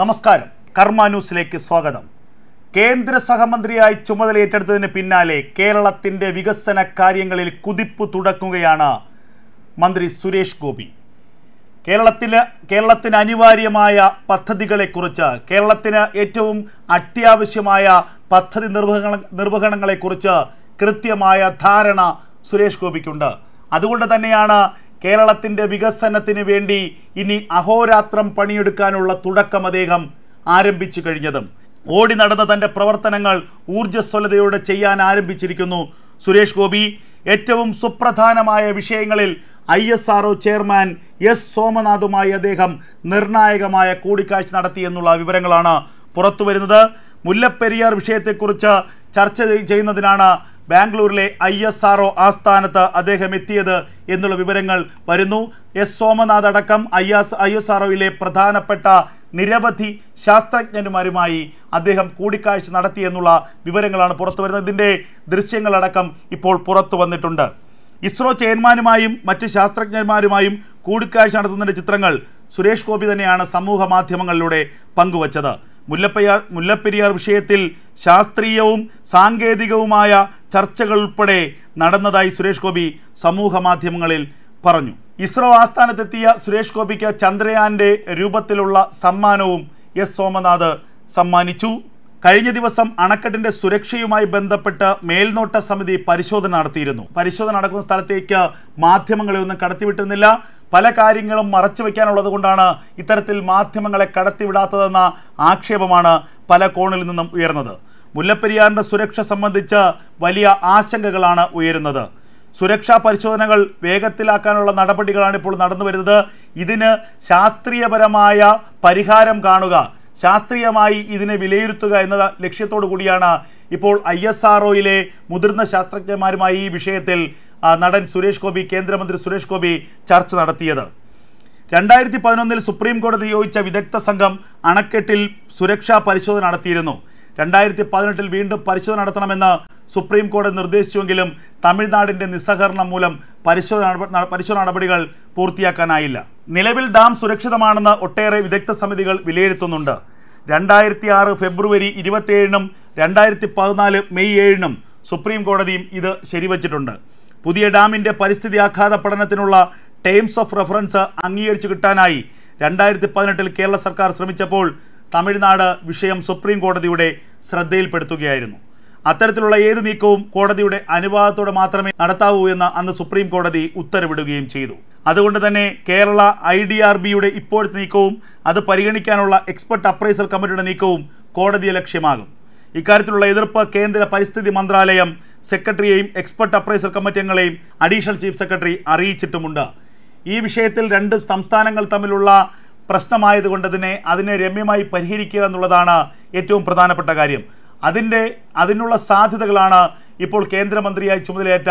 നമസ്കാരം കർമ്മ ന്യൂസിലേക്ക് സ്വാഗതം കേന്ദ്ര സഹമന്ത്രിയായി ചുമതലയേറ്റെടുത്തതിന് പിന്നാലെ കേരളത്തിൻ്റെ വികസന കാര്യങ്ങളിൽ കുതിപ്പ് തുടക്കുകയാണ് മന്ത്രി സുരേഷ് ഗോപി കേരളത്തിന് കേരളത്തിന് അനിവാര്യമായ പദ്ധതികളെക്കുറിച്ച് കേരളത്തിന് ഏറ്റവും അത്യാവശ്യമായ പദ്ധതി നിർവഹണ നിർവഹണങ്ങളെക്കുറിച്ച് കൃത്യമായ ധാരണ സുരേഷ് ഗോപിക്കുണ്ട് അതുകൊണ്ട് തന്നെയാണ് കേരളത്തിൻ്റെ വികസനത്തിന് വേണ്ടി ഇനി അഹോരാത്രം പണിയെടുക്കാനുള്ള തുടക്കം അദ്ദേഹം ആരംഭിച്ചു കഴിഞ്ഞതും ഓടി നടന്ന തൻ്റെ പ്രവർത്തനങ്ങൾ ഊർജ്ജസ്വലതയോടെ ചെയ്യാൻ ആരംഭിച്ചിരിക്കുന്നു സുരേഷ് ഗോപി ഏറ്റവും സുപ്രധാനമായ വിഷയങ്ങളിൽ I S R chairman S സോമനാഥുമായി അദ്ദേഹം നിർണായകമായ കൂടിക്കാഴ്ച നടത്തിയെന്നുള്ള വിവരങ്ങളാണ് പുറത്തു വരുന്നത് മുല്ലപ്പെരിയാർ വിഷയത്തെക്കുറിച്ച് ചർച്ച ചെയ്യുന്നതിനാണ് ബാംഗ്ലൂരിലെ ഐ എസ് ആർ ആസ്ഥാനത്ത് അദ്ദേഹം എത്തിയത് എന്നുള്ള വിവരങ്ങൾ വരുന്നു എസ് സോമനാഥ് അടക്കം I S I S R പ്രധാനപ്പെട്ട നിരവധി ശാസ്ത്രജ്ഞന്മാരുമായി അദ്ദേഹം കൂടിക്കാഴ്ച നടത്തിയെന്നുള്ള വിവരങ്ങളാണ് പുറത്തു വരുന്നത് ഇതിൻ്റെ ദൃശ്യങ്ങളടക്കം ഇപ്പോൾ പുറത്തു വന്നിട്ടുണ്ട് ഇസ്രോ ചെയർമാനുമായും മറ്റ് ശാസ്ത്രജ്ഞന്മാരുമായും കൂടിക്കാഴ്ച നടത്തുന്നതിൻ്റെ ചിത്രങ്ങൾ സുരേഷ് ഗോപി തന്നെയാണ് സമൂഹ മാധ്യമങ്ങളിലൂടെ പങ്കുവച്ചത് മുല്ലപ്പയാർ മുല്ലപ്പെരിയാർ വിഷയത്തിൽ ശാസ്ത്രീയവും സാങ്കേതികവുമായ ചർച്ചകൾ ഉൾപ്പെടെ നടന്നതായി സുരേഷ് ഗോപി സമൂഹ മാധ്യമങ്ങളിൽ പറഞ്ഞു ഇസ്രോ ആസ്ഥാനത്തെത്തിയ സുരേഷ് ഗോപിക്ക് ചന്ദ്രയാന്റെ രൂപത്തിലുള്ള സമ്മാനവും എസ് സോമനാഥ് സമ്മാനിച്ചു കഴിഞ്ഞ ദിവസം അണക്കെട്ടിന്റെ സുരക്ഷയുമായി ബന്ധപ്പെട്ട് മേൽനോട്ട സമിതി പരിശോധന നടത്തിയിരുന്നു പരിശോധന നടക്കുന്ന സ്ഥലത്തേക്ക് മാധ്യമങ്ങളെ ഒന്നും കടത്തിവിട്ടിരുന്നില്ല പല കാര്യങ്ങളും മറച്ചു വയ്ക്കാനുള്ളത് കൊണ്ടാണ് ഇത്തരത്തിൽ മാധ്യമങ്ങളെ കടത്തിവിടാത്തതെന്ന ആക്ഷേപമാണ് പല കോണിൽ നിന്നും ഉയർന്നത് മുല്ലപ്പെരിയാറിൻ്റെ സുരക്ഷ സംബന്ധിച്ച് വലിയ ആശങ്കകളാണ് ഉയരുന്നത് സുരക്ഷാ പരിശോധനകൾ വേഗത്തിലാക്കാനുള്ള നടപടികളാണ് ഇപ്പോൾ നടന്നു വരുന്നത് ഇതിന് ശാസ്ത്രീയപരമായ പരിഹാരം കാണുക ശാസ്ത്രീയമായി ഇതിനെ വിലയിരുത്തുക എന്ന ലക്ഷ്യത്തോടു കൂടിയാണ് ഇപ്പോൾ ഐ എസ് ആർ മുതിർന്ന ശാസ്ത്രജ്ഞന്മാരുമായി ഈ വിഷയത്തിൽ നടൻ സുരേഷ് ഗോപി കേന്ദ്രമന്ത്രി സുരേഷ് ഗോപി ചർച്ച നടത്തിയത് രണ്ടായിരത്തി പതിനൊന്നിൽ സുപ്രീം കോടതി യോജിച്ച വിദഗ്ധ സംഘം അണക്കെട്ടിൽ സുരക്ഷാ പരിശോധന നടത്തിയിരുന്നു രണ്ടായിരത്തി പതിനെട്ടിൽ വീണ്ടും പരിശോധന നടത്തണമെന്ന് സുപ്രീം കോടതി നിർദ്ദേശിച്ചുവെങ്കിലും തമിഴ്നാടിൻ്റെ നിസ്സഹകരണം മൂലം പരിശോധന പരിശോധന നടപടികൾ പൂർത്തിയാക്കാനായില്ല നിലവിൽ ഡാം സുരക്ഷിതമാണെന്ന് ഒട്ടേറെ വിദഗ്ധ സമിതികൾ വിലയിരുത്തുന്നുണ്ട് രണ്ടായിരത്തി ആറ് ഫെബ്രുവരി ഇരുപത്തിയേഴിനും രണ്ടായിരത്തി പതിനാല് മെയ് ഏഴിനും സുപ്രീം കോടതിയും ഇത് ശരിവച്ചിട്ടുണ്ട് പുതിയ ഡാമിൻ്റെ പരിസ്ഥിതി ആഘാത പഠനത്തിനുള്ള ടൈംസ് ഓഫ് റെഫറൻസ് അംഗീകരിച്ചു കിട്ടാനായി രണ്ടായിരത്തി പതിനെട്ടിൽ കേരള സർക്കാർ ശ്രമിച്ചപ്പോൾ തമിഴ്നാട് വിഷയം സുപ്രീം കോടതിയുടെ ശ്രദ്ധയിൽപ്പെടുത്തുകയായിരുന്നു അത്തരത്തിലുള്ള ഏത് നീക്കവും കോടതിയുടെ അനുവാദത്തോടെ മാത്രമേ നടത്താവൂ എന്ന് അന്ന് സുപ്രീം കോടതി ഉത്തരവിടുകയും ചെയ്തു അതുകൊണ്ട് തന്നെ കേരള ഐ ഡി ആർ ബിയുടെ ഇപ്പോഴത്തെ നീക്കവും അത് പരിഗണിക്കാനുള്ള എക്സ്പെർട്ട് അപ്രൈസൽ കമ്മിറ്റിയുടെ നീക്കവും കോടതിയെ ലക്ഷ്യമാകും ഇക്കാര്യത്തിലുള്ള എതിർപ്പ് കേന്ദ്ര പരിസ്ഥിതി മന്ത്രാലയം സെക്രട്ടറിയെയും എക്സ്പെർട്ട് അപ്രൈസൽ കമ്മിറ്റി അംഗങ്ങളെയും അഡീഷണൽ ചീഫ് സെക്രട്ടറി അറിയിച്ചിട്ടുമുണ്ട് ഈ വിഷയത്തിൽ രണ്ട് സംസ്ഥാനങ്ങൾ തമ്മിലുള്ള പ്രശ്നമായതുകൊണ്ട് തന്നെ അതിനെ രമ്യമായി പരിഹരിക്കുക എന്നുള്ളതാണ് ഏറ്റവും പ്രധാനപ്പെട്ട കാര്യം അതിൻ്റെ അതിനുള്ള സാധ്യതകളാണ് ഇപ്പോൾ കേന്ദ്രമന്ത്രിയായി ചുമതലയേറ്റ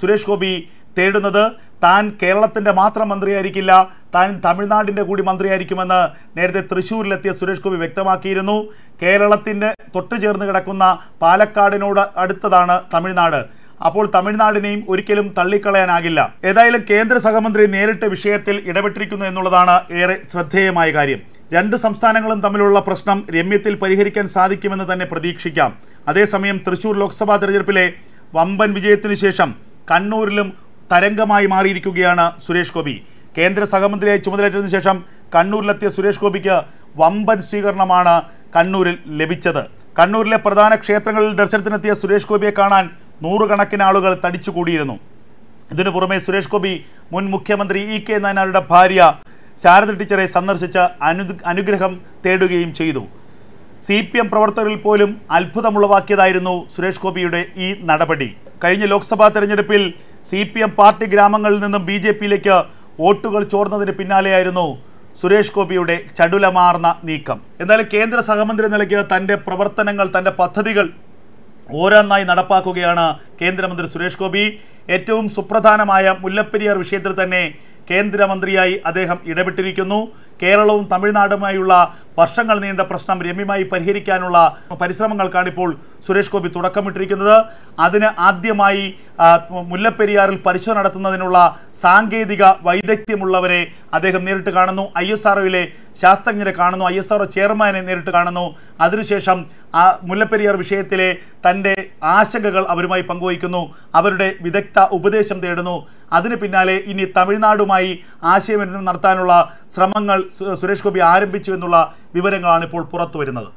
സുരേഷ് ഗോപി തേടുന്നത് താൻ കേരളത്തിൻ്റെ മാത്രം മന്ത്രിയായിരിക്കില്ല താൻ തമിഴ്നാടിൻ്റെ കൂടി മന്ത്രിയായിരിക്കുമെന്ന് നേരത്തെ തൃശ്ശൂരിലെത്തിയ സുരേഷ് ഗോപി വ്യക്തമാക്കിയിരുന്നു കേരളത്തിൻ്റെ തൊട്ട് ചേർന്ന് കിടക്കുന്ന പാലക്കാടിനോട് അടുത്തതാണ് തമിഴ്നാട് അപ്പോൾ തമിഴ്നാടിനെയും ഒരിക്കലും തള്ളിക്കളയാനാകില്ല ഏതായാലും കേന്ദ്ര സഹമന്ത്രി നേരിട്ട് വിഷയത്തിൽ ഇടപെട്ടിരിക്കുന്നു എന്നുള്ളതാണ് ഏറെ ശ്രദ്ധേയമായ കാര്യം രണ്ട് സംസ്ഥാനങ്ങളും തമ്മിലുള്ള പ്രശ്നം രമ്യത്തിൽ പരിഹരിക്കാൻ സാധിക്കുമെന്ന് തന്നെ പ്രതീക്ഷിക്കാം അതേസമയം തൃശൂർ ലോക്സഭാ തെരഞ്ഞെടുപ്പിലെ വമ്പൻ വിജയത്തിനു ശേഷം കണ്ണൂരിലും തരംഗമായി മാറിയിരിക്കുകയാണ് സുരേഷ് ഗോപി കേന്ദ്ര സഹമന്ത്രിയായി ചുമതലയേറ്റതിനു ശേഷം കണ്ണൂരിലെത്തിയ സുരേഷ് ഗോപിക്ക് വമ്പൻ സ്വീകരണമാണ് കണ്ണൂരിൽ ലഭിച്ചത് കണ്ണൂരിലെ പ്രധാന ക്ഷേത്രങ്ങളിൽ ദർശനത്തിനെത്തിയ സുരേഷ് ഗോപിയെ കാണാൻ നൂറുകണക്കിന് ആളുകൾ തടിച്ചുകൂടിയിരുന്നു ഇതിനു പുറമെ സുരേഷ് ഗോപി മുൻ മുഖ്യമന്ത്രി ഇ കെ നായനാരുടെ ഭാര്യ ശാരദ ടീച്ചറെ സന്ദർശിച്ച് അനു അനുഗ്രഹം തേടുകയും ചെയ്തു സി പി എം പ്രവർത്തകരിൽ പോലും അത്ഭുതമുളവാക്കിയതായിരുന്നു സുരേഷ് ഗോപിയുടെ ഈ നടപടി കഴിഞ്ഞ ലോക്സഭാ തെരഞ്ഞെടുപ്പിൽ സി പി എം പാർട്ടി ഗ്രാമങ്ങളിൽ നിന്നും ബി ജെ പിയിലേക്ക് വോട്ടുകൾ ചോർന്നതിന് പിന്നാലെയായിരുന്നു സുരേഷ് ഗോപിയുടെ ചടുലമാർന്ന നീക്കം എന്നാലും കേന്ദ്ര സഹമന്ത്രി നിലയ്ക്ക് തൻ്റെ പ്രവർത്തനങ്ങൾ തൻ്റെ പദ്ധതികൾ ഓരോന്നായി നടപ്പാക്കുകയാണ് കേന്ദ്രമന്ത്രി സുരേഷ് ഗോപി ഏറ്റവും സുപ്രധാനമായ മുല്ലപ്പെരിയാർ വിഷയത്തിൽ തന്നെ കേന്ദ്രമന്ത്രിയായി അദ്ദേഹം ഇടപെട്ടിരിക്കുന്നു കേരളവും തമിഴ്നാടുമായുള്ള വർഷങ്ങൾ നീണ്ട പ്രശ്നം രമ്യമായി പരിഹരിക്കാനുള്ള പരിശ്രമങ്ങൾക്കാണ് ഇപ്പോൾ സുരേഷ് ഗോപി തുടക്കമിട്ടിരിക്കുന്നത് അതിന് ആദ്യമായി മുല്ലപ്പെരിയാറിൽ പരിശോധന നടത്തുന്നതിനുള്ള സാങ്കേതിക വൈദഗ്ധ്യമുള്ളവരെ അദ്ദേഹം നേരിട്ട് കാണുന്നു ഐ എസ് ആർഒയിലെ ശാസ്ത്രജ്ഞരെ കാണുന്നു ഐ എസ് ആർഒ ചെയർമാനെ നേരിട്ട് കാണുന്നു അതിനുശേഷം ആ മുല്ലപ്പെരിയാർ വിഷയത്തിലെ തൻ്റെ ആശങ്കകൾ അവരുമായി പങ്കുവയ്ക്കുന്നു അവരുടെ വിദഗ്ധ ഉപദേശം തേടുന്നു അതിന് പിന്നാലെ ഇനി തമിഴ്നാടുമായി ആശയവിനിമയം നടത്താനുള്ള ശ്രമങ്ങൾ സുരേഷ് ഗോപി ആരംഭിച്ചു എന്നുള്ള വിവരങ്ങളാണ് ഇപ്പോൾ പുറത്തു വരുന്നത്